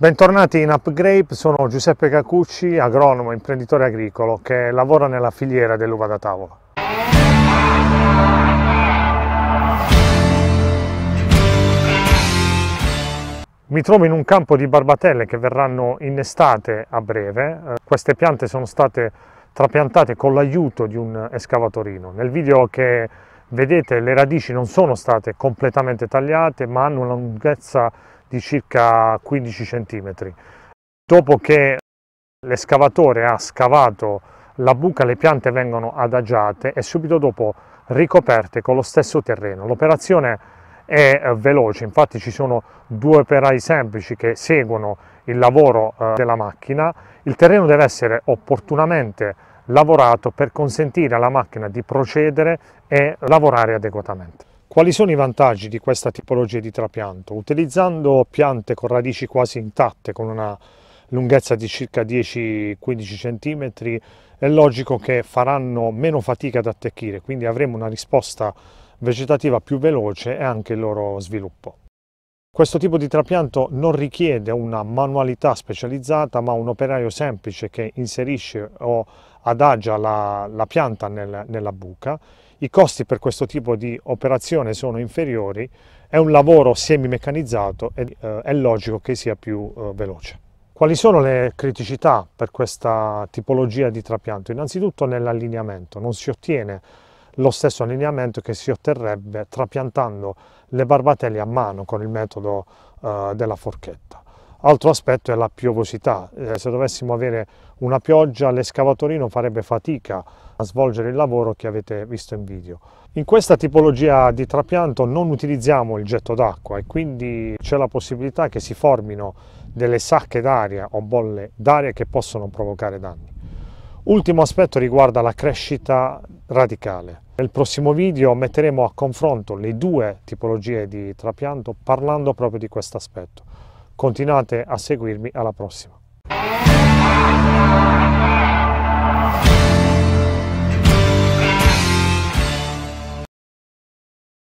Bentornati in UpGrape, sono Giuseppe Cacucci, agronomo, imprenditore agricolo che lavora nella filiera dell'uva da tavola. Mi trovo in un campo di barbatelle che verranno innestate a breve. Eh, queste piante sono state trapiantate con l'aiuto di un escavatorino. Nel video che vedete le radici non sono state completamente tagliate ma hanno una lunghezza di circa 15 cm. Dopo che l'escavatore ha scavato la buca, le piante vengono adagiate e subito dopo ricoperte con lo stesso terreno. L'operazione è eh, veloce, infatti ci sono due operai semplici che seguono il lavoro eh, della macchina. Il terreno deve essere opportunamente lavorato per consentire alla macchina di procedere e lavorare adeguatamente. Quali sono i vantaggi di questa tipologia di trapianto? Utilizzando piante con radici quasi intatte, con una lunghezza di circa 10-15 cm, è logico che faranno meno fatica ad attecchire, quindi avremo una risposta vegetativa più veloce e anche il loro sviluppo. Questo tipo di trapianto non richiede una manualità specializzata, ma un operaio semplice che inserisce o adagia la, la pianta nel, nella buca, i costi per questo tipo di operazione sono inferiori, è un lavoro semi-meccanizzato e eh, è logico che sia più eh, veloce. Quali sono le criticità per questa tipologia di trapianto? Innanzitutto nell'allineamento, non si ottiene lo stesso allineamento che si otterrebbe trapiantando le barbatelle a mano con il metodo eh, della forchetta. Altro aspetto è la piovosità, eh, se dovessimo avere una pioggia l'escavatorino farebbe fatica a svolgere il lavoro che avete visto in video. In questa tipologia di trapianto non utilizziamo il getto d'acqua e quindi c'è la possibilità che si formino delle sacche d'aria o bolle d'aria che possono provocare danni. Ultimo aspetto riguarda la crescita radicale. Nel prossimo video metteremo a confronto le due tipologie di trapianto parlando proprio di questo aspetto. Continuate a seguirmi, alla prossima.